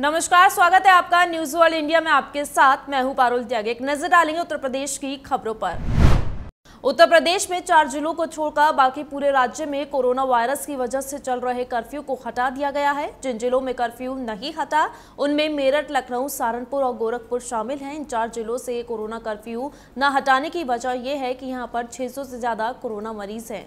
नमस्कार स्वागत है आपका न्यूज वर्ल्ड इंडिया में आपके साथ मैं हूं पारुल त्याग एक नजर डालेंगे उत्तर प्रदेश की खबरों पर उत्तर प्रदेश में चार जिलों को छोड़कर बाकी पूरे राज्य में कोरोना वायरस की वजह से चल रहे कर्फ्यू को हटा दिया गया है जिन जिलों में कर्फ्यू नहीं हटा उनमें मेरठ लखनऊ सहारनपुर और गोरखपुर शामिल हैं इन चार जिलों से कोरोना कर्फ्यू न हटाने की वजह यह है कि यहाँ पर 600 से ज़्यादा कोरोना मरीज हैं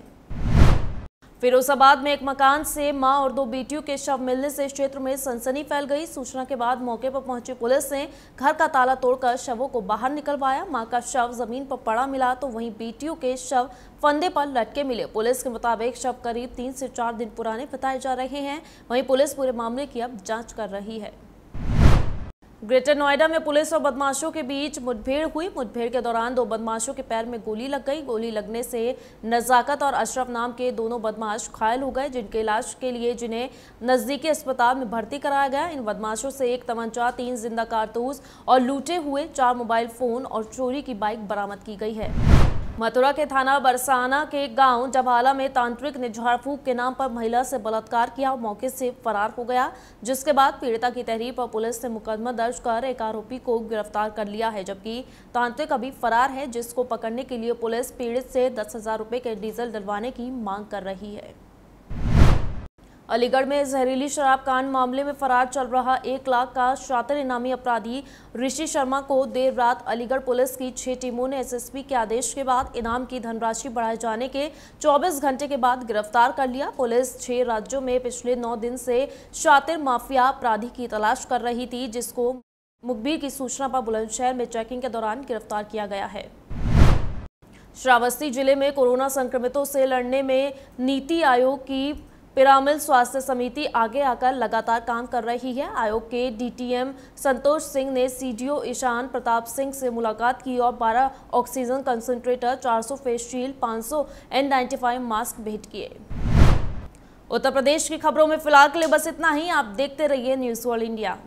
फिरोजाबाद में एक मकान से मां और दो बेटियों के शव मिलने से क्षेत्र में सनसनी फैल गई सूचना के बाद मौके पर पहुंची पुलिस ने घर का ताला तोड़कर शवों को बाहर निकलवाया मां का शव जमीन पर पड़ा मिला तो वहीं बेटियों के शव फंदे पर लटके मिले पुलिस के मुताबिक शव करीब तीन से चार दिन पुराने बताए जा रहे हैं वहीं पुलिस पूरे मामले की अब जाँच कर रही है ग्रेटर नोएडा में पुलिस और बदमाशों के बीच मुठभेड़ हुई मुठभेड़ के दौरान दो बदमाशों के पैर में गोली लग गई गोली लगने से नज़ाकत और अशरफ नाम के दोनों बदमाश घायल हो गए जिनके इलाज के लिए जिन्हें नज़दीकी अस्पताल में भर्ती कराया गया इन बदमाशों से एक तमंचा तीन जिंदा कारतूस और लूटे हुए चार मोबाइल फ़ोन और चोरी की बाइक बरामद की गई है मथुरा के थाना बरसाना के गांव जबाला में तांत्रिक ने झाड़फूक के नाम पर महिला से बलात्कार किया और मौके से फरार हो गया जिसके बाद पीड़िता की तहरीर पर पुलिस ने मुकदमा दर्ज कर एक आरोपी को गिरफ्तार कर लिया है जबकि तांत्रिक अभी फरार है जिसको पकड़ने के लिए पुलिस पीड़ित से दस हजार रुपये के डीजल डलवाने की मांग कर रही है अलीगढ़ में जहरीली शराब कांड मामले में फरार चल रहा एक लाख का शातर इनामी अपराधी ऋषि शर्मा को देर रात अलीगढ़ पुलिस की छह टीमों ने एसएसपी के आदेश के बाद इनाम की धनराशि बढ़ाए जाने के 24 घंटे के बाद गिरफ्तार कर लिया पुलिस छह राज्यों में पिछले नौ दिन से शातिर माफिया अपराधी की तलाश कर रही थी जिसको मुखबिर की सूचना पर बुलंदशहर में चेकिंग के दौरान गिरफ्तार किया गया है श्रावस्ती जिले में कोरोना संक्रमितों से लड़ने में नीति आयोग की पिरामिल स्वास्थ्य समिति आगे आकर लगातार काम कर रही है आयोग के डीटीएम संतोष सिंह ने सीडीओ ईशान प्रताप सिंह से मुलाकात की और 12 ऑक्सीजन कंसंट्रेटर 400 फेस शील्ड पाँच एन 95 मास्क भेंट किए उत्तर प्रदेश की खबरों में फिलहाल के लिए बस इतना ही आप देखते रहिए न्यूज़ वर्ल्ड इंडिया